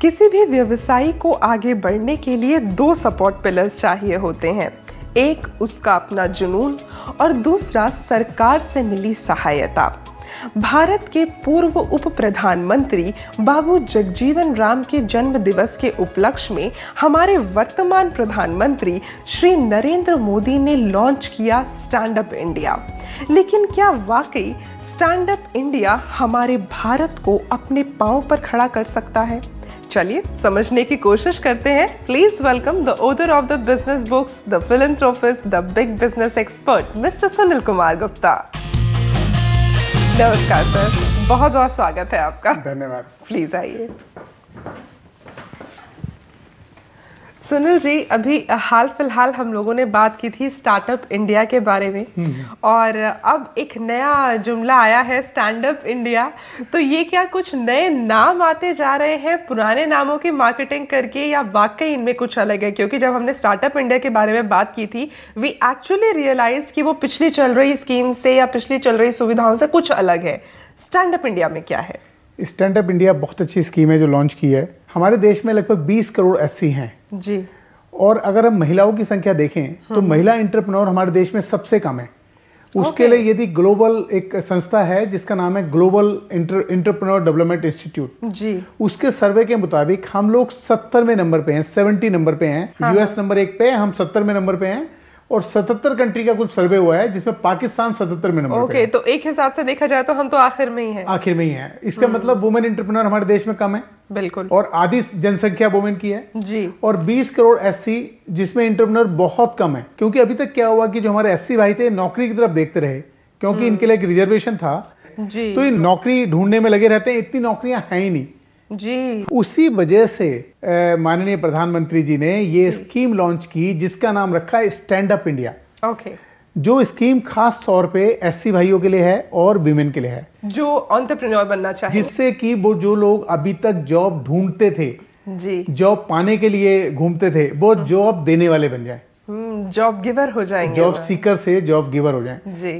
किसी भी व्यवसायी को आगे बढ़ने के लिए दो सपोर्ट पिलर्स चाहिए होते हैं एक उसका अपना जुनून और दूसरा सरकार से मिली सहायता भारत के पूर्व उप प्रधानमंत्री बाबू जगजीवन राम के जन्म दिवस के उपलक्ष्य में हमारे वर्तमान प्रधानमंत्री श्री नरेंद्र मोदी ने लॉन्च किया स्टैंड अप इंडिया लेकिन क्या वाकई स्टैंड अप इंडिया हमारे भारत को अपने पांव पर खड़ा कर सकता है चलिए समझने की कोशिश करते हैं please welcome the author of the business books the philanthropist the big business expert mister Sunil Kumar Gupta नमस्कार सर बहुत बहुत स्वागत है आपका धन्यवाद प्लीज आइए सुनील जी अभी हाल फिलहाल हम लोगों ने बात की थी स्टार्टअप इंडिया के बारे में हम्म। और अब एक नया जुमला आया है स्टैंड अप इंडिया तो ये क्या कुछ नए नाम आते जा रहे हैं पुराने नामों की मार्केटिंग करके या वाकई इनमें कुछ अलग है क्योंकि जब हमने स्टार्टअप इंडिया के बारे में बात की थी वी एक्चुअली रियलाइज कि वो पिछली चल रही स्कीम से या पिछली चल रही सुविधाओं से कुछ अलग है स्टैंड अप इंडिया में क्या है स्टैंड अप इंडिया बहुत अच्छी स्कीम है जो लॉन्च की है हमारे देश में लगभग 20 करोड़ एस हैं जी और अगर हम महिलाओं की संख्या देखें तो हम्म। महिला इंटरप्रनोर हमारे देश में सबसे कम है उसके लिए यदि ग्लोबल एक संस्था है जिसका नाम है ग्लोबल इंटरप्रनोर डेवलपमेंट इंस्टीट्यूट जी उसके सर्वे के मुताबिक हम लोग सत्तरवें नंबर पे हैं सेवेंटी नंबर पे हैं यूएस हाँ, नंबर हाँ। एक पे हम सत्तरवें नंबर पे हैं और 77 कंट्री का कुछ सर्वे हुआ है जिसमें पाकिस्तान 77 में नंबर ओके तो एक हिसाब से देखा जाए तो हम तो आखिर में ही हैं आखिर में ही हैं इसका हम्म। मतलब वुमेन इंटरप्रनर हमारे देश में कम है बिल्कुल और आधी जनसंख्या वुमेन की है जी और 20 करोड़ एस जिसमें इंटरप्रनर बहुत कम है क्योंकि अभी तक क्या हुआ कि जो हमारे एस भाई थे नौकरी की तरफ देखते रहे क्योंकि हम्म। इनके लिए एक रिजर्वेशन था जी तो ये नौकरी ढूंढने में लगे रहते हैं इतनी नौकरियां हैं ही नहीं जी उसी वजह से माननीय प्रधानमंत्री जी ने ये जी. स्कीम लॉन्च की जिसका नाम रखा है स्टैंड अप इंडिया ओके जो स्कीम खास तौर पे एससी भाइयों के लिए है और विमेन के लिए है जो ऑन्टरप्रेन्योर बनना चाहिए जिससे कि वो जो लोग अभी तक जॉब ढूंढते थे जी जॉब पाने के लिए घूमते थे वो जॉब हाँ। देने वाले बन जाए जॉब हम्म, गिवर हो जाएंगे जॉब सीकर से जॉब गिवर हो जाए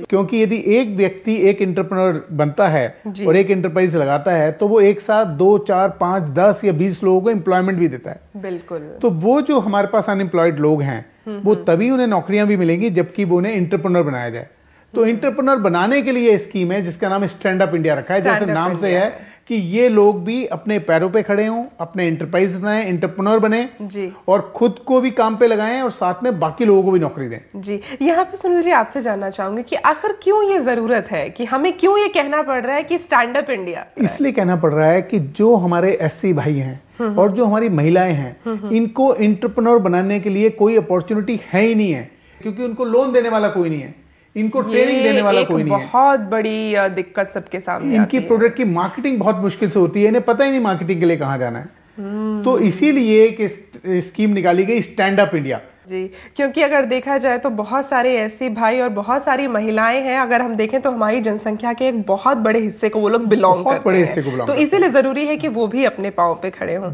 क्योंकि यदि एक व्यक्ति एक इंटरप्रनर बनता है और एक इंटरप्राइज लगाता है तो वो एक साथ दो चार पांच दस या बीस लोगों को एम्प्लॉयमेंट भी देता है बिल्कुल तो वो जो हमारे पास अनएम्प्लॉयड लोग हैं हम्म, वो हम्म। तभी उन्हें नौकरियां भी मिलेंगी जबकि वो उन्हें इंटरप्रनर बनाया जाए तो इंटरप्रनर बनाने के लिए स्कीम है जिसका नाम स्टैंड अप इंडिया रखा है जैसे नाम से है कि ये लोग भी अपने पैरों पे खड़े हों अपने इंटरप्राइज बनाए इंटरप्रनर बने जी और खुद को भी काम पे लगाएं और साथ में बाकी लोगों को भी नौकरी दें जी यहाँ पे सुनील जी आपसे जानना चाहूंगी कि आखिर क्यों ये जरूरत है कि हमें क्यों ये कहना पड़ रहा है कि स्टैंड अप इंडिया इसलिए कहना पड़ रहा है कि जो हमारे एस भाई हैं हम्म। और जो हमारी महिलाएं हैं हम्म, हम्म। इनको इंटरप्रनोर बनाने के लिए कोई अपॉर्चुनिटी है ही नहीं है क्योंकि उनको लोन देने वाला कोई नहीं है इनको ट्रेनिंग देने वाला कोई नहीं बहुत बड़ी दिक्कत सबके सामने इनकी प्रोडक्ट की मार्केटिंग बहुत मुश्किल से होती है इन्हें पता ही नहीं मार्केटिंग के लिए कहाँ जाना है तो इसीलिए एक स्कीम निकाली गई स्टैंड अप इंडिया जी क्योंकि अगर देखा जाए तो बहुत सारे ऐसे भाई और बहुत सारी महिलाएं हैं अगर हम देखें तो हमारी जनसंख्या के एक बहुत बड़े हिस्से को वो लोग बिलोंग करते बड़े हिस्से को तो इसीलिए ज़रूरी है कि वो भी अपने पाँव पे खड़े हों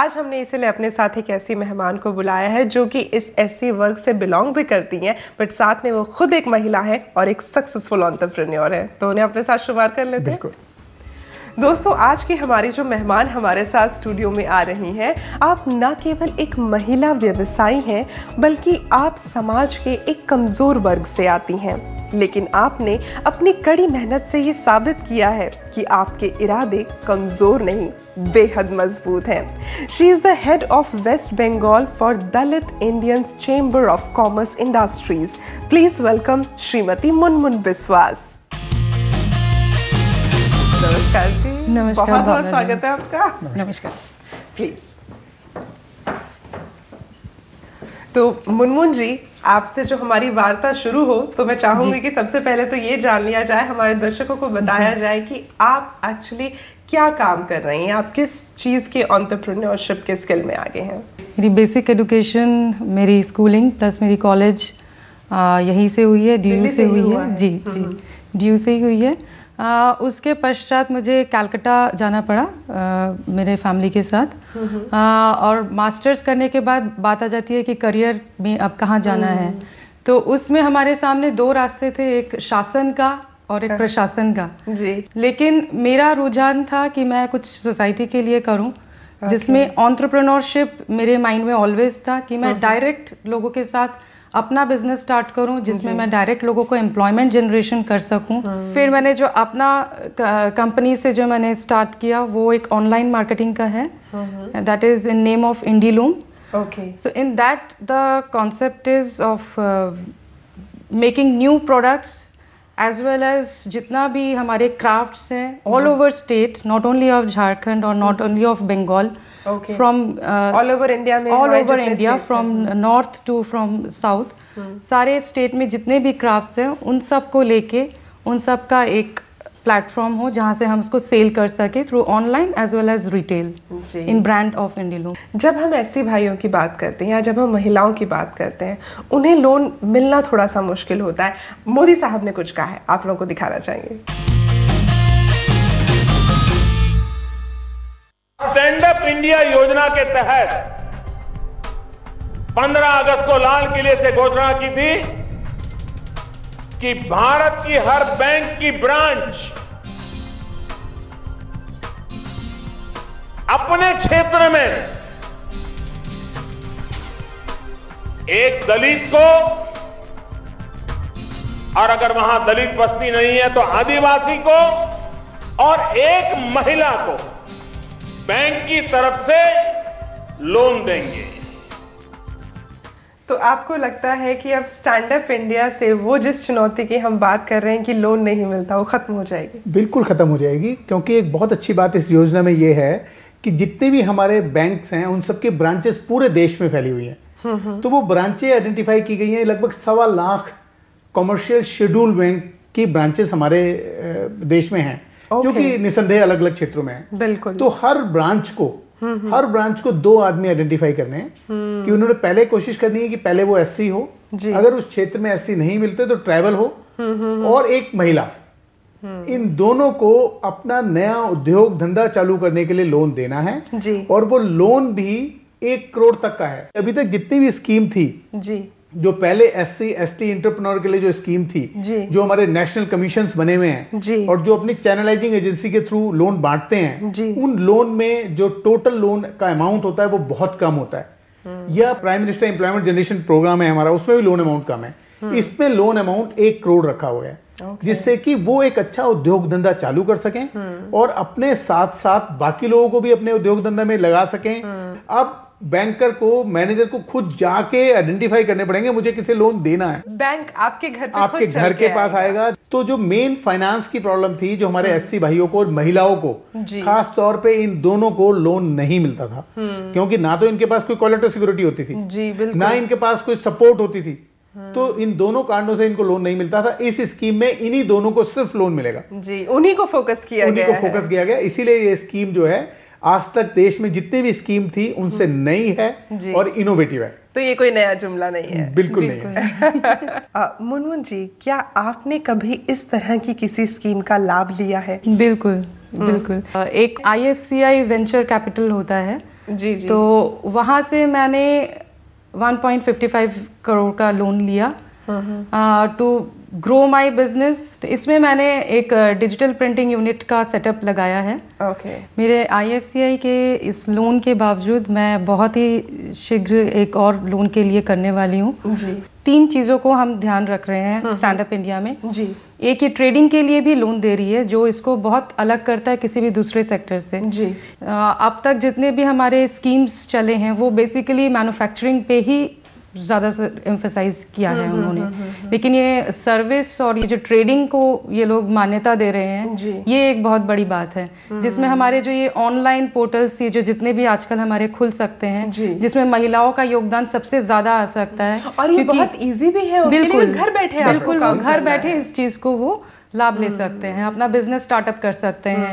आज हमने इसीलिए अपने साथ एक ऐसी मेहमान को बुलाया है जो कि इस ऐसे वर्ग से बिलोंग भी करती हैं बट साथ में वो खुद एक महिला है और एक सक्सेसफुल ऑन्टरप्रेन्योर है तो उन्हें अपने साथ शुमार कर लेते हैं दोस्तों आज के हमारे जो मेहमान हमारे साथ स्टूडियो में आ रही हैं आप न केवल एक महिला व्यवसायी हैं बल्कि आप समाज के एक कमज़ोर वर्ग से आती हैं लेकिन आपने अपनी कड़ी मेहनत से ये साबित किया है कि आपके इरादे कमज़ोर नहीं बेहद मजबूत हैं she is the head of West Bengal for Dalit Indians chamber of commerce industries please welcome Shrimati Munmun Biswas नमस्कार जी नमस्कार बहुत बहुत स्वागत है आपका नमस्कार प्लीज तो मुनमुन जी आपसे जो हमारी वार्ता शुरू हो तो मैं चाहूंगी कि सबसे पहले तो ये जान लिया जाए हमारे दर्शकों को बताया जाए कि आप एक्चुअली क्या काम कर रहे हैं आप किस चीज़ के ऑन्टरप्रेन्योरशिप के स्किल में आगे हैं मेरी बेसिक एजुकेशन मेरी स्कूलिंग प्लस मेरी कॉलेज यहीं से हुई है डी से, से हुई है जी जी डी से ही हुई है आ, उसके पश्चात मुझे कैलकटा जाना पड़ा आ, मेरे फैमिली के साथ आ, और मास्टर्स करने के बाद बात आ जाती है कि करियर में अब कहाँ जाना है हम्म। तो उसमें हमारे सामने दो रास्ते थे एक शासन का और एक हाँ। प्रशासन का जी लेकिन मेरा रुझान था कि मैं कुछ सोसाइटी के लिए करूं जिसमें ऑन्ट्रप्रनोरशिप मेरे माइंड में ऑलवेज था कि मैं डायरेक्ट लोगों के साथ अपना बिजनेस स्टार्ट करूं जिसमें मैं डायरेक्ट लोगों को एम्प्लॉयमेंट जनरेशन कर सकूं हाँ। फिर मैंने जो अपना कंपनी से जो मैंने स्टार्ट किया वो एक ऑनलाइन मार्केटिंग का है that is in name of Indie Loom okay so in that the concept is of making new products as well as जितना भी हमारे क्राफ्ट्स हैं all over state not only of Jharkhand और not only of Bengal from all over India में all over India from north to from south सारे state में जितने भी क्राफ्ट्स हैं उन सब को लेके उन सब का एक प्लेटफॉर्म हो जहाँ से हम उसको सेल कर सके through online as well as retail in brand of Indie Loom जब हम ऐसे भाइयों की बात करते हैं या जब हम महिलाओं की बात करते हैं उन्हें लोन मिलना थोड़ा सा मुश्किल होता है मोदी साहब ने कुछ कहा है आप लोगों को दिखाना चाहिए स्टैंड अप इंडिया योजना के तहत 15 अगस्त को लाल किले से घोषणा की थी कि भारत की हर बैंक की ब्रांच अपने क्षेत्र में एक दलित को और अगर वहां दलित बस्ती नहीं है तो आदिवासी को और एक महिला को बैंक की तरफ से लोन देंगे तो आपको लगता है कि अब स्टैंड अप इंडिया से वो जिस चुनौती की हम बात कर रहे हैं कि लोन नहीं मिलता वो ख़त्म हो जाएगी बिल्कुल ख़त्म हो जाएगी क्योंकि एक बहुत अच्छी बात इस योजना में ये है कि जितने भी हमारे बैंक्स हैं उन सबके ब्रांचेस पूरे देश में फैली हुई हैं हम्म, हम्म। तो वो ब्रांचे आइडेंटिफाई की गई हैं लगभग सवा लाख कॉमर्शियल शेड्यूल बैंक की ब्रांचेस हमारे देश में हैं okay. जो कि निसंदेह अलग अलग क्षेत्रों में है बिल्कुल तो हर ब्रांच को हर ब्रांच को दो आदमी आइडेंटिफाई करने हैं कि उन्होंने पहले कोशिश करनी है कि पहले वो एस हो अगर उस क्षेत्र में एस नहीं मिलते तो ट्रैवल हो और एक महिला इन दोनों को अपना नया उद्योग धंधा चालू करने के लिए लोन देना है जी। और वो लोन भी एक करोड़ तक का है अभी तक जितनी भी स्कीम थी जी जो पहले S C S T entrepreneur के लिए जो स्कीम थी जो हमारे नेशनल कमीशन बने हुए हैं और जो अपनी चैनलाइजिंग एजेंसी के थ्रू लोन बांटते हैं उन लोन में जो टोटल लोन का अमाउंट होता है वो बहुत कम होता है या prime minister employment generation program है हमारा उसमें भी लोन अमाउंट कम है हम्म। इसमें लोन अमाउंट एक करोड़ रखा हुआ है okay. जिससे कि वो एक अच्छा उद्योग धंधा चालू कर सकें हम्म। और अपने साथ साथ बाकी लोगों को भी अपने उद्योग धंधा में लगा सकें हम्म। अब बैंकर को मैनेजर को खुद जाके आइडेंटिफाई करने पड़ेंगे मुझे किसे लोन देना है बैंक आपके घर आपके घर के पास आएगा।, तो जो मेन फाइनेंस की प्रॉब्लम थी जो हमारे एससी हम्म। भाइयों को और महिलाओं को खास तौर पे इन दोनों को लोन नहीं मिलता था हम्म। क्योंकि ना तो इनके पास कोई क्वालिटी सिक्योरिटी होती थी ना इनके पास कोई सपोर्ट होती थी हम्म। तो इन दोनों कारणों से इनको लोन नहीं मिलता था इस स्कीम में इन्हीं दोनों को सिर्फ लोन मिलेगा जी उन्हीं को फोकस किया उन्हीं को फोकस किया गया इसीलिए ये स्कीम जो है आज तक देश में जितनी भी स्कीम थी उनसे हम्म। नई है और इनोवेटिव है तो ये कोई नया जुमला नहीं है बिल्कुल, नहीं है मुनमुन जी क्या आपने कभी इस तरह की किसी स्कीम का लाभ लिया है बिल्कुल हम्म। बिल्कुल एक आईएफसीआई वेंचर कैपिटल होता है जी, जी तो वहाँ से मैंने 1.55 करोड़ का लोन लिया to hmm, grow my business तो इसमें मैंने एक डिजिटल प्रिंटिंग यूनिट का सेटअप लगाया है ओके okay. मेरे आई के इस लोन के बावजूद मैं बहुत ही शीघ्र एक और लोन के लिए करने वाली हूँ तीन चीज़ों को हम ध्यान रख रहे हैं स्टैंड अप इंडिया में जी एक ये ट्रेडिंग के लिए भी लोन दे रही है जो इसको बहुत अलग करता है किसी भी दूसरे सेक्टर से जी अब तक जितने भी हमारे स्कीम्स चले हैं वो बेसिकली मैन्युफैक्चरिंग पे ही ज़्यादा एम्फेसाइज किया है हम्म, हम्म, उन्होंने हम्म, लेकिन ये सर्विस और ये जो ट्रेडिंग को ये लोग मान्यता दे रहे हैं ये एक बहुत बड़ी बात है जिसमें हमारे जो ये ऑनलाइन पोर्टल्स ये जो जितने भी आजकल हमारे खुल सकते हैं जिसमें महिलाओं का योगदान सबसे ज़्यादा आ सकता है और ये बहुत ईजी भी है बिल्कुल घर बैठे बिल्कुल वो घर बैठे इस चीज़ को वो लाभ ले सकते हैं अपना बिजनेस स्टार्टअप कर सकते हैं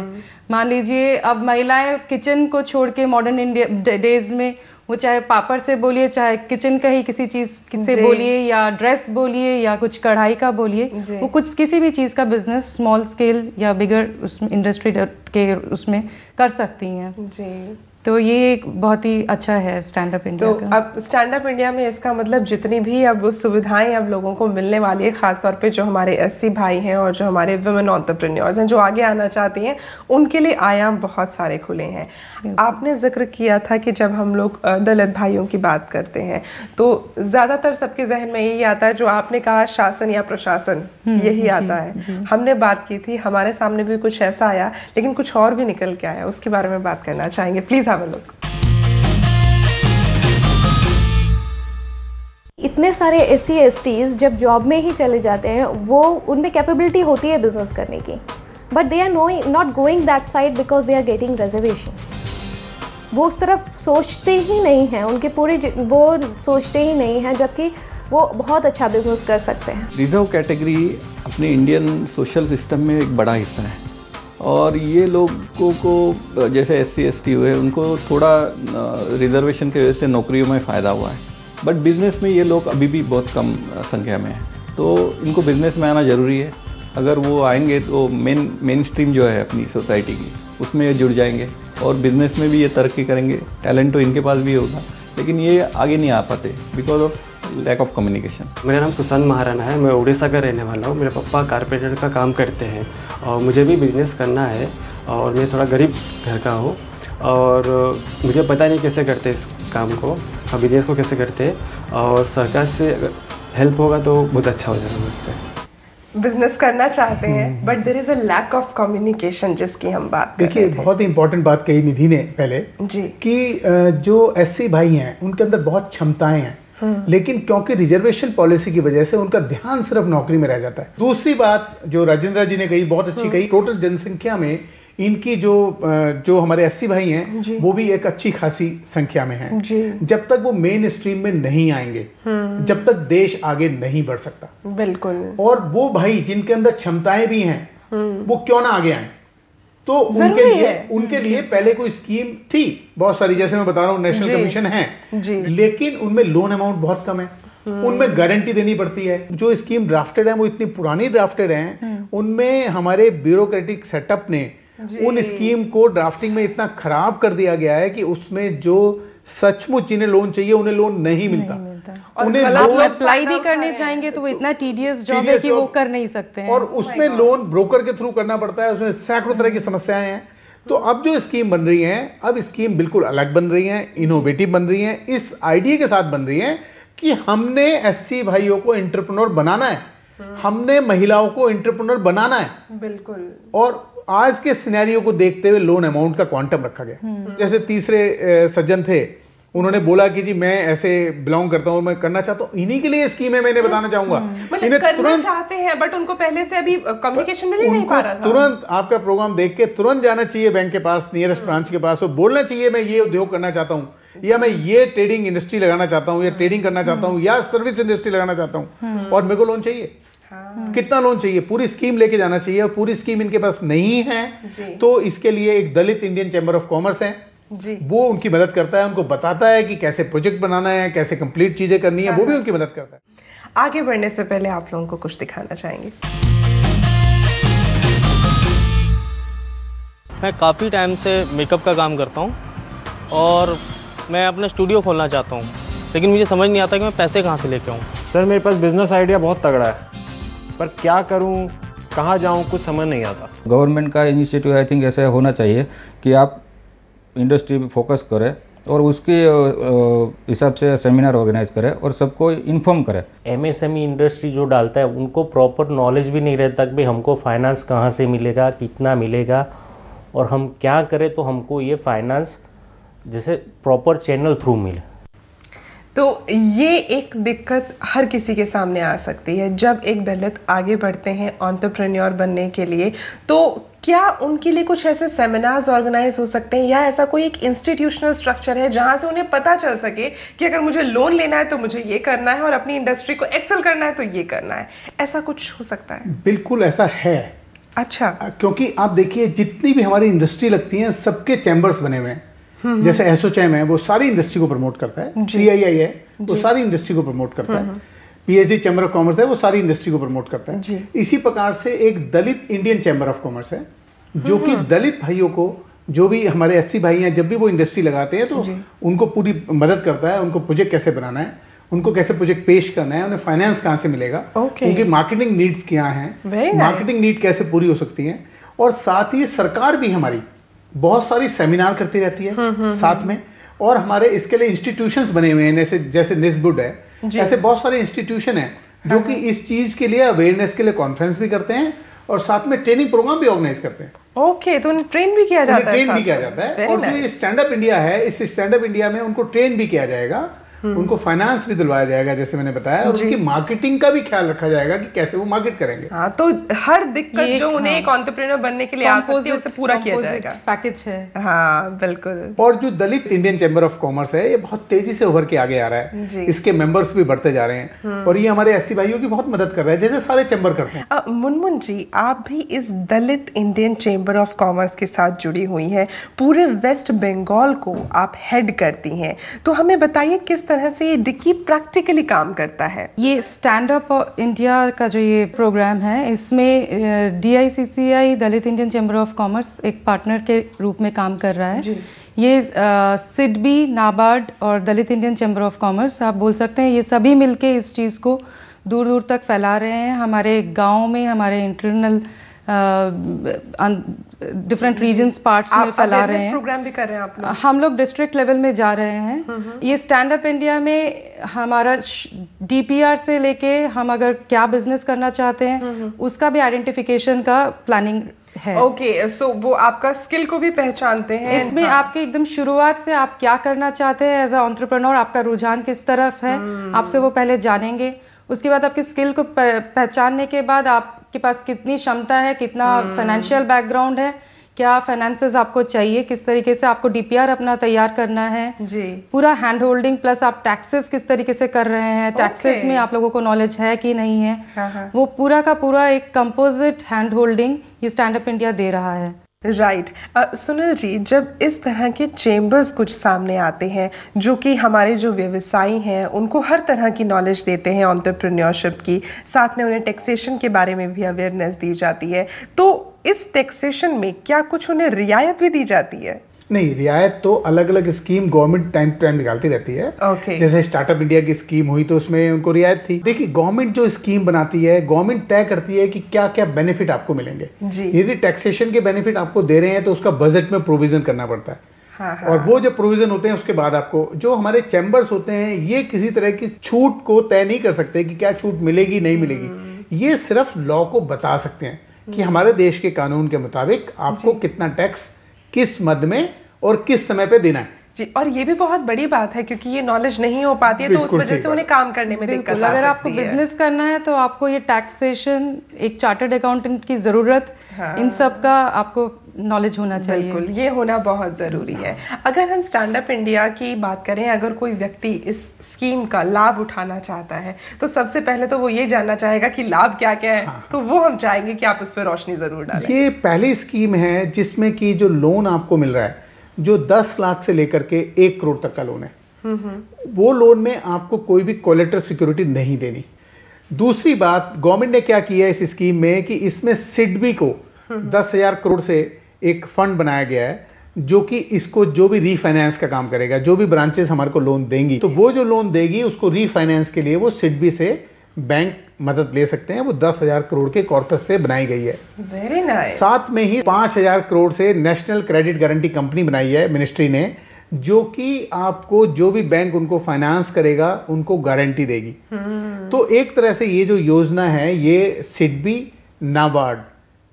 मान लीजिए अब महिलाएं किचन को छोड़ के मॉडर्न इंडिया डेज में वो चाहे पापड़ से बोलिए चाहे किचन का ही किसी चीज़ से बोलिए या ड्रेस बोलिए या कुछ कढ़ाई का बोलिए वो कुछ किसी भी चीज़ का बिजनेस स्मॉल स्केल या बिगर उस इंडस्ट्री के उसमें कर सकती हैं जी तो ये एक बहुत ही अच्छा है स्टैंड अप इंडिया तो का। अब स्टैंड अप इंडिया में इसका मतलब जितनी भी अब सुविधाएं अब लोगों को मिलने वाली है खासतौर पे जो हमारे एस भाई हैं और जो हमारे वुमेन ऑन्टरप्रन्योर्स हैं जो आगे आना चाहती हैं उनके लिए आयाम बहुत सारे खुले हैं आपने जिक्र किया था कि जब हम लोग दलित भाइयों की बात करते हैं तो ज़्यादातर सबके जहन में यही आता है जो आपने कहा शासन या प्रशासन हम्म, यही आता है हमने बात की थी हमारे सामने भी कुछ ऐसा आया लेकिन कुछ और भी निकल के आया उसके बारे में बात करना चाहेंगे प्लीज़ have a look. इतने सारे एस सी एस टीज जब जॉब में ही चले जाते हैं वो उनमें कैपेबिलिटी होती है बिजनेस करने की but they are no not going that side because they are getting reservation वो उस तरफ सोचते ही नहीं हैं उनके पूरे वो सोचते ही नहीं हैं जबकि वो बहुत अच्छा बिजनेस कर सकते हैं रिजर्व कैटेगरी अपने इंडियन सोशल सिस्टम में एक बड़ा हिस्सा है और ये लोगों को जैसे एस सी एस टी हुए उनको थोड़ा रिजर्वेशन की वजह से नौकरियों में फ़ायदा हुआ है बट बिज़नेस में ये लोग अभी भी बहुत कम संख्या में हैं तो इनको बिज़नेस में आना ज़रूरी है अगर वो आएंगे तो मेन मेन स्ट्रीम जो है अपनी सोसाइटी की उसमें ये जुड़ जाएंगे और बिज़नेस में भी ये तरक्की करेंगे टैलेंट तो इनके पास भी होगा लेकिन ये आगे नहीं आ पाते because of lack of communication मेरा नाम सुशांत महाराणा है मैं उड़ीसा का रहने वाला हूँ मेरे पापा कारपेंटर का काम करते हैं और मुझे भी बिजनेस करना है और मैं थोड़ा गरीब घर का हूँ और मुझे पता नहीं कैसे करते इस काम को और बिजनेस को कैसे करते और सरकार से अगर हेल्प होगा तो बहुत अच्छा हो जाएगा मुझसे बिजनेस करना चाहते हैं but there is a lack of communication जिसकी हम बात देखिए बहुत ही इंपॉर्टेंट बात कही निधि ने पहले जी कि जो एस भाई हैं उनके अंदर बहुत क्षमताएं हैं हाँ। लेकिन क्योंकि रिजर्वेशन पॉलिसी की वजह से उनका ध्यान सिर्फ नौकरी में रह जाता है दूसरी बात जो राजेंद्र जी ने कही बहुत अच्छी हाँ। कही टोटल जनसंख्या में इनकी जो जो हमारे अस्सी भाई हैं वो भी एक अच्छी खासी संख्या में हैं जब तक वो मेन स्ट्रीम में नहीं आएंगे हाँ। जब तक देश आगे नहीं बढ़ सकता बिल्कुल और वो भाई जिनके अंदर क्षमताएं भी हैं वो क्यों ना आगे आए तो उनके लिए उनके लिए पहले कोई स्कीम थी बहुत सारी जैसे मैं बता रहा हूँ नेशनल कमीशन है लेकिन उनमें लोन अमाउंट बहुत कम है हम्म। उनमें गारंटी देनी पड़ती है जो स्कीम ड्राफ्टेड है वो इतनी पुरानी ड्राफ्टेड है हम्म। उनमें हमारे ब्यूरोक्रेटिक सेटअप ने उन स्कीम को ड्राफ्टिंग में इतना खराब कर दिया गया है कि उसमें जो सचमुच जिन्हें लोन चाहिए उन्हें लोन नहीं मिलता, उन्हें अप्लाई भी करने चाहेंगे तो वो इतना टीडीएस जॉब है कि वो कर नहीं सकते और उसमें लोन ब्रोकर के थ्रू करना पड़ता है उसमें सैकड़ों तरह की समस्याएं हैं तो अब जो स्कीम बन रही है अब स्कीम बिल्कुल अलग बन रही है इनोवेटिव बन रही है इस आइडिया के साथ बन रही है कि हमने एस भाइयों को इंटरप्रनोर बनाना है हम्म। हमने महिलाओं को इंटरप्रनोर बनाना है बिल्कुल और आज के सिनेरियो को देखते हुए लोन अमाउंट का क्वांटम रखा गया हम्म। जैसे तीसरे सज्जन थे उन्होंने बोला कि जी मैं ऐसे बिलोंग करता हूँ मैं करना चाहता हूँ इन्हीं के लिए स्कीम है मैंने बताना हम्म। चाहूंगा हम्म। मतलब तुरंत चाहते हैं बट उनको पहले से अभी कम्युनिकेशन मिल नहीं पा रहा तुरंत आपका प्रोग्राम देख के तुरंत जाना चाहिए बैंक के पास नियरेस्ट ब्रांच के पास और बोलना चाहिए मैं ये उद्योग करना चाहता हूँ या मैं ये ट्रेडिंग इंडस्ट्री लगाना चाहता हूँ या ट्रेडिंग करना चाहता हूँ या सर्विस इंडस्ट्री लगाना चाहता हूँ और मेरे को लोन चाहिए हाँ। कितना लोन चाहिए पूरी स्कीम लेके जाना चाहिए और पूरी स्कीम इनके पास नहीं है तो इसके लिए एक Dalit Indian chamber of commerce है जी वो उनकी मदद करता है उनको बताता है कि कैसे प्रोजेक्ट बनाना है कैसे कंप्लीट चीज़ें करनी है वो भी हाँ। उनकी मदद करता है आगे बढ़ने से पहले आप लोगों को कुछ दिखाना चाहेंगे मैं काफ़ी टाइम से मेकअप का काम करता हूँ और मैं अपना स्टूडियो खोलना चाहता हूँ लेकिन मुझे समझ नहीं आता कि मैं पैसे कहाँ से लेके आऊँ सर मेरे पास बिज़नेस आइडिया बहुत तगड़ा है पर क्या करूँ कहाँ जाऊँ कुछ समझ नहीं आता गवर्नमेंट का इनिशिएटिव आई थिंक ऐसा होना चाहिए कि आप इंडस्ट्री पे फोकस करें और उसके हिसाब से सेमिनार ऑर्गेनाइज करें और सबको इन्फॉर्म करें एमएसएमई इंडस्ट्री e जो डालता है उनको प्रॉपर नॉलेज भी नहीं रहता कि भाई हमको फाइनेंस कहाँ से मिलेगा कितना मिलेगा और हम क्या करें तो हमको ये फाइनेंस जैसे प्रॉपर चैनल थ्रू मिले तो ये एक दिक्कत हर किसी के सामने आ सकती है जब एक दलित आगे बढ़ते हैं ऑन्टरप्रेन्योर बनने के लिए तो क्या उनके लिए कुछ ऐसे सेमिनार्स ऑर्गेनाइज हो सकते हैं या ऐसा कोई एक इंस्टीट्यूशनल स्ट्रक्चर है जहाँ से उन्हें पता चल सके कि अगर मुझे लोन लेना है तो मुझे ये करना है और अपनी इंडस्ट्री को एक्सेल करना है तो ये करना है ऐसा कुछ हो सकता है बिल्कुल ऐसा है अच्छा क्योंकि आप देखिए जितनी भी हमारी इंडस्ट्री लगती है सबके चैम्बर्स बने हुए हैं हम्म, जैसे एसोचैम है वो सारी इंडस्ट्री को प्रमोट करता है सी आई आई है वो सारी इंडस्ट्री को प्रमोट करता है पीएचडी चैम्बर ऑफ कॉमर्स है वो सारी इंडस्ट्री को प्रमोट करता है इसी प्रकार से एक Dalit Indian chamber of commerce है जो कि हम्म, हम्म। दलित भाइयों को जो भी हमारे एस भाई हैं जब भी वो इंडस्ट्री लगाते हैं तो उनको पूरी मदद करता है उनको प्रोजेक्ट कैसे बनाना है उनको कैसे प्रोजेक्ट पेश करना है उन्हें फाइनेंस कहाँ से मिलेगा okay. उनकी मार्केटिंग नीड्स क्या हैं मार्केटिंग नीड कैसे पूरी हो सकती हैं और साथ ही सरकार भी हमारी बहुत सारी सेमिनार करती रहती है हम्म, हम्म, साथ हम्म। में और हमारे इसके लिए इंस्टीट्यूशंस बने हुए हैं जैसे जैसे निस्बुड है ऐसे बहुत सारे इंस्टीट्यूशन है जो कि हाँ, हाँ। इस चीज के लिए अवेयरनेस के लिए कॉन्फ्रेंस भी करते हैं और साथ में ट्रेनिंग प्रोग्राम भी ऑर्गेनाइज करते हैं ओके okay, तो उन्हें ट्रेन भी किया जाता है ट्रेन भी किया जाता है और जो स्टैंड अप इंडिया है इस स्टैंड अप इंडिया में उनको ट्रेन भी किया जाएगा हम्म। उनको फाइनेंस भी दिलवाया जाएगा जैसे मैंने बताया और उनकी मार्केटिंग का भी ख्याल रखा जाएगा कि कैसे वो मार्केट करेंगे आ, हाँ, तो हर दिक्कत जो उन्हें हाँ। एक ऑन्टरप्रेनर बनने के लिए आ सकती है उसे पूरा किया जाएगा पैकेज है हाँ बिल्कुल और जो Dalit Indian chamber of commerce है ये बहुत तेजी से उभर के आगे आ रहा है इसके मेंबर्स भी बढ़ते जा रहे हैं हम्म। और ये हमारे एस भाइयों की बहुत मदद कर रहा है जैसे सारे चैम्बर करते हैं मुनमुन जी आप भी इस Dalit Indian chamber of commerce के साथ जुड़ी हुई है पूरे वेस्ट बंगाल को आप हेड करती हैं तो हमें बताइए किस तरह तरह से ये डिक्की प्रैक्टिकली काम करता है ये स्टैंड अप इंडिया का जो ये प्रोग्राम है इसमें the Dalit Indian chamber of commerce एक पार्टनर के रूप में काम कर रहा है जी। ये सिडबी नाबार्ड और Dalit Indian chamber of commerce आप बोल सकते हैं ये सभी मिलके इस चीज़ को दूर दूर तक फैला रहे हैं हमारे गाँव में हमारे इंटरनल डिफरेंट रीजन पार्ट में फैला रहे हैं प्रोग्राम भी कर रहे हैं आप लोग हम लोग डिस्ट्रिक्ट लेवल में जा रहे हैं हम्म, हम्म। ये स्टैंड अप इंडिया में हमारा डीपीआर से लेके हम अगर क्या बिजनेस करना चाहते हैं हम्म, उसका भी आइडेंटिफिकेशन का प्लानिंग है ओके okay, सो so वो आपका स्किल को भी पहचानते हैं इसमें हाँ. आपके एकदम शुरुआत से आप क्या करना चाहते हैं एज अ ऑन्ट्रप्रनोर आपका रुझान किस तरफ है आपसे वो पहले जानेंगे उसके बाद आपके स्किल को पहचानने के बाद आप आपके पास कितनी क्षमता है कितना फाइनेंशियल हम्म। बैकग्राउंड है क्या फाइनेंसेस आपको चाहिए किस तरीके से आपको डीपीआर अपना तैयार करना है जी पूरा हैंड होल्डिंग प्लस आप टैक्सेस किस तरीके से कर रहे हैं टैक्सेस okay. में आप लोगों को नॉलेज है कि नहीं है हाँ हाँ. वो पूरा का पूरा एक कंपोजिट हैंड होल्डिंग ये स्टैंड अप इंडिया दे रहा है right right. uh, Sunil ji जब इस तरह के चेम्बर्स कुछ सामने आते हैं जो कि हमारे जो व्यवसायी हैं उनको हर तरह की नॉलेज देते हैं ऑन्टरप्रन्योरशिप की साथ में उन्हें टैक्सेशन के बारे में भी अवेयरनेस दी जाती है तो इस टैक्सेशन में क्या कुछ उन्हें रियायत भी दी जाती है नहीं रियायत तो अलग अलग scheme government time to time निकालती रहती है okay. जैसे स्टार्टअप इंडिया की स्कीम हुई तो उसमें उनको रियायत थी देखिए गवर्नमेंट जो स्कीम बनाती है गवर्नमेंट तय करती है कि क्या क्या बेनिफिट आपको मिलेंगे यदि टैक्सेशन के बेनिफिट आपको दे रहे हैं तो उसका बजट में प्रोविजन करना पड़ता है हाँ हाँ। और वो जब प्रोविजन होते हैं उसके बाद आपको जो हमारे चैम्बर्स होते हैं ये किसी तरह की छूट को तय नहीं कर सकते कि क्या छूट मिलेगी नहीं मिलेगी हम्म। ये सिर्फ लॉ को बता सकते हैं कि हम्म। हमारे देश के कानून के मुताबिक आपको कितना टैक्स किस मद में और किस समय पे देना है जी और ये भी बहुत बड़ी बात है क्योंकि ये नॉलेज नहीं हो पाती है तो उस वजह से उन्हें काम करने में दिक्कत अगर आपको बिजनेस करना है तो आपको ये टैक्सेशन एक चार्टर्ड अकाउंटेंट की ज़रूरत हाँ। इन सब का आपको नॉलेज होना चाहिए बिल्कुल ये होना बहुत ज़रूरी है अगर हम स्टैंड अप इंडिया की बात करें अगर कोई व्यक्ति इस स्कीम का लाभ उठाना चाहता है तो सबसे पहले तो वो ये जानना चाहेगा कि लाभ क्या क्या है हाँ। तो वो हम चाहेंगे कि आप उस पर रोशनी ज़रूर डालें ये पहली स्कीम है जिसमें कि जो लोन आपको मिल रहा है जो 10 लाख से लेकर के एक करोड़ तक का लोन है वो लोन में आपको कोई भी कोलेटर सिक्योरिटी नहीं देनी दूसरी बात गवर्नमेंट ने क्या किया इस स्कीम में कि इसमें सिडबी को दस हजार करोड़ से एक फंड बनाया गया है जो कि इसको जो भी रीफाइनेंस का काम करेगा जो भी ब्रांचेस हमारे को लोन देंगी तो वो जो लोन देगी उसको रीफाइनेंस के लिए वो सिडबी से बैंक मदद ले सकते हैं वो दस हजार करोड़ के कॉर्पस से बनाई गई है वेरी nice. साथ में ही पाँच हजार करोड़ से नेशनल क्रेडिट गारंटी कंपनी बनाई है मिनिस्ट्री ने जो कि आपको जो भी बैंक उनको फाइनेंस करेगा उनको गारंटी देगी hmm. तो एक तरह से ये जो योजना है ये सिडबी नाबार्ड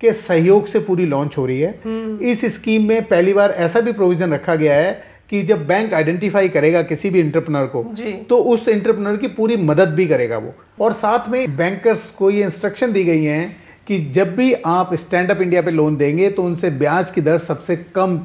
के सहयोग से पूरी लॉन्च हो रही है hmm. इस स्कीम में पहली बार ऐसा भी प्रोविज़न रखा गया है कि जब बैंक आइडेंटिफाई करेगा किसी भी इंटरप्रनर को तो उस इंटरप्रनर की पूरी मदद भी करेगा वो और साथ में बैंकर्स को ये इंस्ट्रक्शन दी गई हैं कि जब भी आप स्टैंड अप इंडिया पे लोन देंगे तो उनसे ब्याज की दर सबसे कम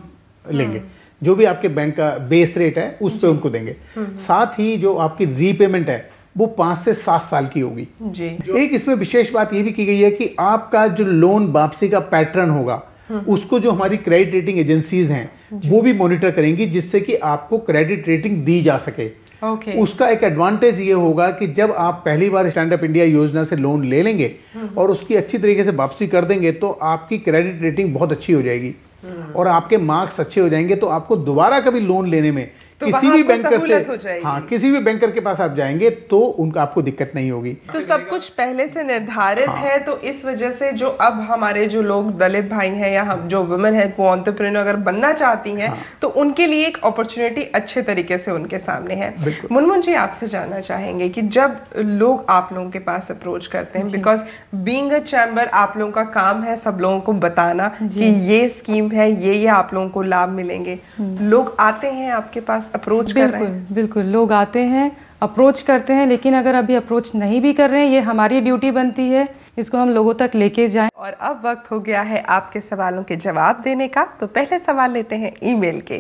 लेंगे हम्म। जो भी आपके बैंक का बेस रेट है उस पर उनको देंगे हम्म। साथ ही जो आपकी रीपेमेंट है वो पाँच से सात साल की होगी जी एक इसमें विशेष बात ये भी की गई है कि आपका जो लोन वापसी का पैटर्न होगा उसको जो हमारी क्रेडिट रेटिंग एजेंसीज हैं वो भी मॉनिटर करेंगी जिससे कि आपको क्रेडिट रेटिंग दी जा सके Okay. उसका एक एडवांटेज ये होगा कि जब आप पहली बार स्टैंड अप इंडिया योजना से लोन ले लेंगे हम्म। और उसकी अच्छी तरीके से वापसी कर देंगे तो आपकी क्रेडिट रेटिंग बहुत अच्छी हो जाएगी हम्म। और आपके मार्क्स अच्छे हो जाएंगे तो आपको दोबारा कभी लोन लेने में तो किसी भी बैंकर से हाँ किसी भी बैंकर के पास आप जाएंगे तो उनका आपको दिक्कत नहीं होगी तो सब कुछ पहले से निर्धारित हाँ। है तो इस वजह से जो अब हमारे जो लोग दलित भाई हैं या हम जो वुमेन हैं वो ऑन्टरप्रेन्योर अगर बनना चाहती हैं हाँ। तो उनके लिए एक अपॉर्चुनिटी अच्छे तरीके से उनके सामने है मुनमुन जी आपसे जानना चाहेंगे कि जब लोग आप लोगों के पास अप्रोच करते हैं बिकॉज बींग अ चैम्बर आप लोगों का काम है सब लोगों को बताना कि ये स्कीम है ये ये आप लोगों को लाभ मिलेंगे हम्म। लोग आते हैं आपके पास पास अप्रोच कर रहे हैं बिल्कुल लोग आते हैं अप्रोच करते हैं लेकिन अगर अभी अप्रोच नहीं भी कर रहे हैं ये हमारी ड्यूटी बनती है इसको हम लोगों तक लेके जाएं और अब वक्त हो गया है आपके सवालों के जवाब देने का तो पहले सवाल लेते हैं ईमेल के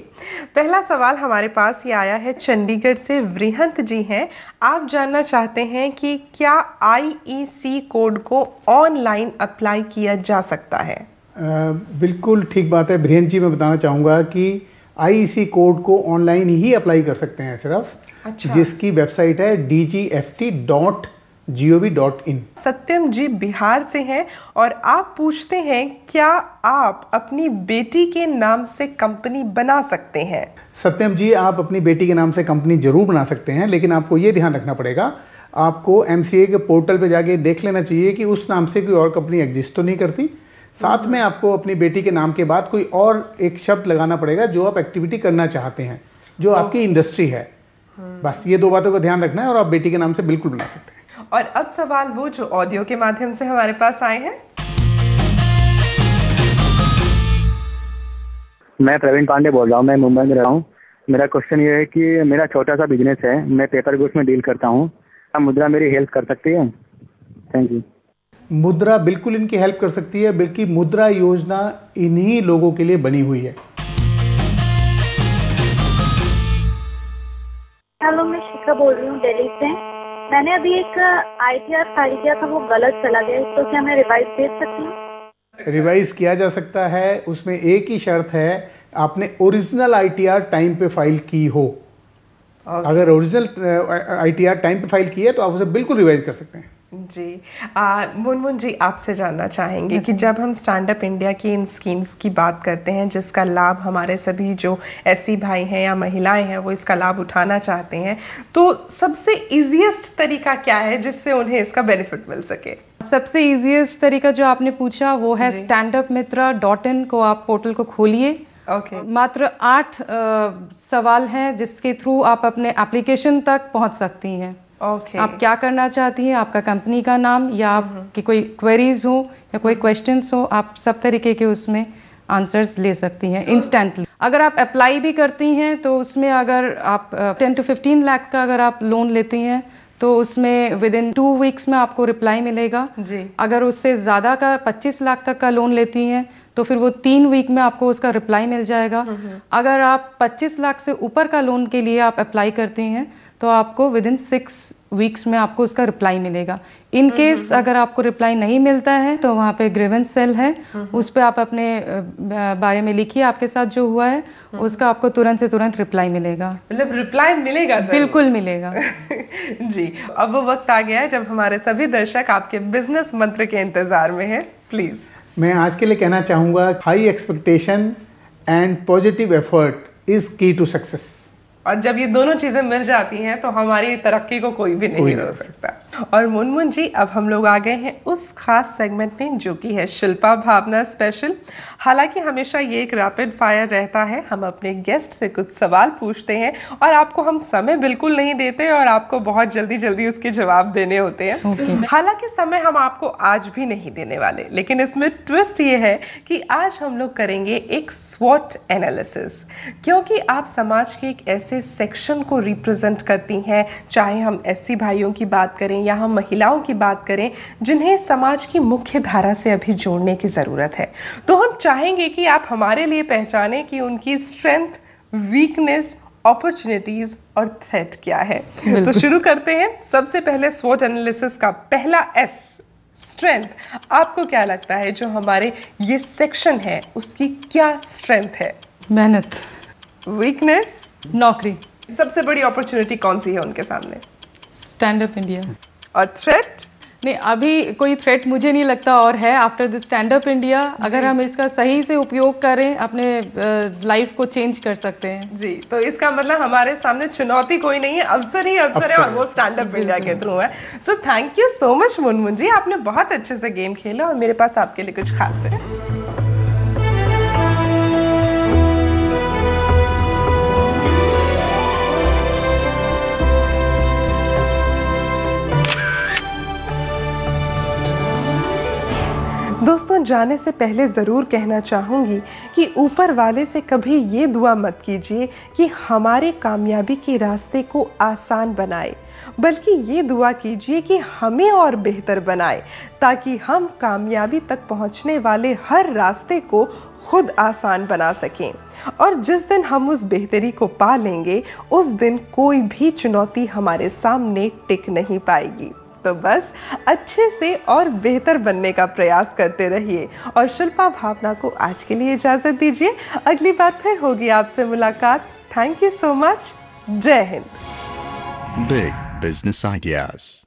पहला सवाल हमारे पास ये आया है चंडीगढ़ से वृहंत जी हैं आप जानना चाहते हैं कि क्या आईईसी कोड e को ऑनलाइन अप्लाई किया जा सकता है आ, बिल्कुल ठीक बात है वृहंत जी मैं बताना चाहूँगा कि आईसी कोड e को ऑनलाइन ही अप्लाई कर सकते हैं सिर्फ अच्छा। जिसकी वेबसाइट है डी सत्यम जी बिहार से हैं और आप पूछते हैं क्या आप अपनी बेटी के नाम से कंपनी बना सकते हैं सत्यम जी आप अपनी बेटी के नाम से कंपनी जरूर बना सकते हैं लेकिन आपको ये ध्यान रखना पड़ेगा आपको एम के पोर्टल पे जाके देख लेना चाहिए कि उस नाम से कोई और कंपनी एग्जिस्ट तो नहीं करती साथ में आपको अपनी बेटी के नाम के बाद कोई और एक शब्द लगाना पड़ेगा जो आप एक्टिविटी करना चाहते हैं जो आपकी इंडस्ट्री है हाँ। बस ये दो बातों का ध्यान रखना है और आप बेटी के नाम से बिल्कुल बना सकते हैं और अब सवाल वो जो ऑडियो के माध्यम से हमारे पास आए हैं मैं प्रवीण पांडे बोल रहा हूँ मैं मुंबई में रहा हूँ मेरा क्वेश्चन ये है कि मेरा छोटा सा बिजनेस है मैं पेपर गुड्स में डील करता हूँ मुद्रा मेरी हेल्प कर सकती है थैंक यू मुद्रा बिल्कुल इनकी हेल्प कर सकती है बल्कि मुद्रा योजना इन्हीं लोगों के लिए बनी हुई है हेलो मैं शिखा बोल रही हूँ दिल्ली से मैंने अभी एक आई टी आर फाइल किया था वो गलत चला गया तो क्या मैं रिवाइज भेज सकती हूँ रिवाइज किया जा सकता है उसमें एक ही शर्त है आपने ओरिजिनल आईटीआर टाइम पे फाइल की हो अगर ओरिजिनल आईटीआर टाइम पे फाइल की है तो आप उसे बिल्कुल रिवाइज कर सकते हैं जी मुनमुन जी आपसे जानना चाहेंगे कि जब हम स्टैंड अप इंडिया की इन स्कीम्स की बात करते हैं जिसका लाभ हमारे सभी जो ऐसी भाई हैं या महिलाएं हैं वो इसका लाभ उठाना चाहते हैं तो सबसे इजीएस्ट तरीका क्या है जिससे उन्हें इसका बेनिफिट मिल सके सबसे इजीएस्ट तरीका जो आपने पूछा वो है stand up Mitra dot in को आप पोर्टल को खोलिए okay. मात्र आठ सवाल हैं जिसके थ्रू आप अपने एप्लीकेशन तक पहुंच सकती हैं okay. आप क्या करना चाहती हैं आपका कंपनी का नाम या आपकी mm-hmm. कोई क्वेरीज हो या कोई क्वेश्चन हो आप सब तरीके के उसमें आंसर्स ले सकती हैं इंस्टेंटली अगर आप अप्लाई भी करती हैं तो उसमें अगर आप टेन टू फिफ्टीन लाख का अगर आप लोन लेती हैं तो उसमें विद इन टू वीक्स में आपको रिप्लाई मिलेगा जी अगर उससे ज़्यादा का पच्चीस लाख तक का लोन लेती हैं तो फिर वो तीन वीक में आपको उसका रिप्लाई मिल जाएगा mm-hmm. अगर आप पच्चीस लाख से ऊपर का लोन के लिए आप अप्लाई करती हैं तो आपको विद इन सिक्स वीक्स में आपको उसका रिप्लाई मिलेगा इन केस हम्म, हम्म, हम्म। अगर आपको रिप्लाई नहीं मिलता है तो वहाँ पे ग्रीवेंस सेल है उस पर आप अपने बारे में लिखिए आपके साथ जो हुआ है उसका आपको तुरंत से तुरंत रिप्लाई मिलेगा मतलब रिप्लाई मिलेगा सर बिल्कुल मिलेगा जी अब वो वक्त आ गया है जब हमारे सभी दर्शक आपके बिजनेस मंत्र के इंतजार में है प्लीज मैं आज के लिए कहना चाहूँगा high expectation and positive effort is key to success और जब ये दोनों चीज़ें मिल जाती हैं तो हमारी तरक्की को कोई भी नहीं रोक सकता और मुनमुन जी अब हम लोग आ गए हैं उस खास सेगमेंट में जो कि है शिल्पा भावना स्पेशल हालांकि हमेशा ये एक रैपिड फायर रहता है हम अपने गेस्ट से कुछ सवाल पूछते हैं और आपको हम समय बिल्कुल नहीं देते और आपको बहुत जल्दी जल्दी उसके जवाब देने होते हैं हालांकि समय हम आपको आज भी नहीं देने वाले लेकिन इसमें ट्विस्ट ये है कि आज हम लोग करेंगे एक स्वॉट एनालिसिस क्योंकि आप समाज के एक ऐसे से सेक्शन को रिप्रेजेंट करती हैं चाहे हम एस भाइयों की बात करें या हम महिलाओं की बात करें जिन्हें समाज की मुख्य धारा से अभी जोड़ने की ज़रूरत है तो हम चाहेंगे कि आप हमारे लिए पहचानें कि उनकी स्ट्रेंथ वीकनेस अपॉर्चुनिटीज़ और थ्रेट क्या है तो शुरू करते हैं सबसे पहले स्वोट एनालिसिस का पहला एस स्ट्रेंथ आपको क्या लगता है जो हमारे ये सेक्शन है उसकी क्या स्ट्रेंथ है मेहनत वीकनेस नौकरी सबसे बड़ी अपॉर्चुनिटी कौन सी है उनके सामने स्टैंड अप इंडिया और थ्रेट नहीं अभी कोई थ्रेट मुझे नहीं लगता और है after this stand up India अगर हम इसका सही से उपयोग करें अपने लाइफ को चेंज कर सकते हैं जी तो इसका मतलब हमारे सामने चुनौती कोई नहीं है अवसर ही अवसर, अवसर है और वो स्टैंड अप इंडिया के थ्रू है so thank you so much Munmun ji आपने बहुत अच्छे से गेम खेला और मेरे पास आपके लिए कुछ खास है दोस्तों जाने से पहले ज़रूर कहना चाहूँगी कि ऊपर वाले से कभी ये दुआ मत कीजिए कि हमारे कामयाबी के रास्ते को आसान बनाए बल्कि ये दुआ कीजिए कि हमें और बेहतर बनाए ताकि हम कामयाबी तक पहुंचने वाले हर रास्ते को खुद आसान बना सकें और जिस दिन हम उस बेहतरी को पा लेंगे उस दिन कोई भी चुनौती हमारे सामने टिक नहीं पाएगी तो बस अच्छे से और बेहतर बनने का प्रयास करते रहिए और शिल्पा भावना को आज के लिए इजाज़त दीजिए अगली बार फिर होगी आपसे मुलाकात थैंक यू सो मच जय हिंद बिग बिजनेस आइडियाज़